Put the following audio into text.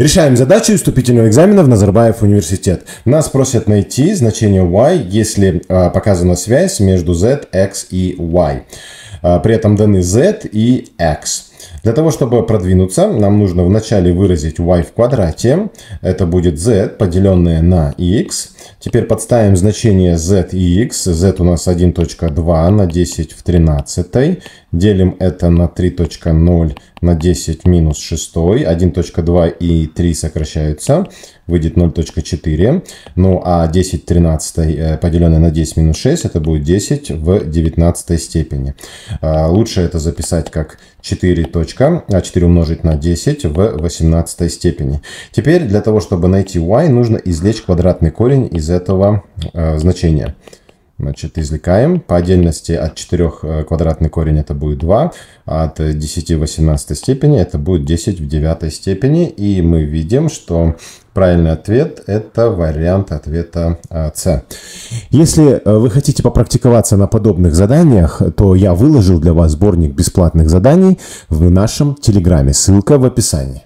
Решаем задачу вступительного экзамена в Назарбаев университет. Нас просят найти значение y, если а, показана связь между z, x и y. А, при этом даны z и x. Для того, чтобы продвинуться, нам нужно вначале выразить y в квадрате. Это будет z, поделенное на x. Теперь подставим значение z и x. z у нас 1.2 на 10 в 13. Делим это на 3.0 на 10 в минус 6. 1.2 и 3 сокращаются. Выйдет 0.4. Ну а 10 13 поделенное на 10 минус 6 это будет 10 в 19 степени. А, лучше это записать как 4. А 4 умножить на 10 в 18 степени. Теперь для того, чтобы найти y, нужно извлечь квадратный корень из из этого э, значения. Значит, извлекаем по отдельности от 4 э, квадратный корень это будет 2, а от 10 в 18 степени это будет 10 в 9 степени. И мы видим, что правильный ответ это вариант ответа э, С. Если э, вы хотите попрактиковаться на подобных заданиях, то я выложил для вас сборник бесплатных заданий в нашем телеграме. Ссылка в описании.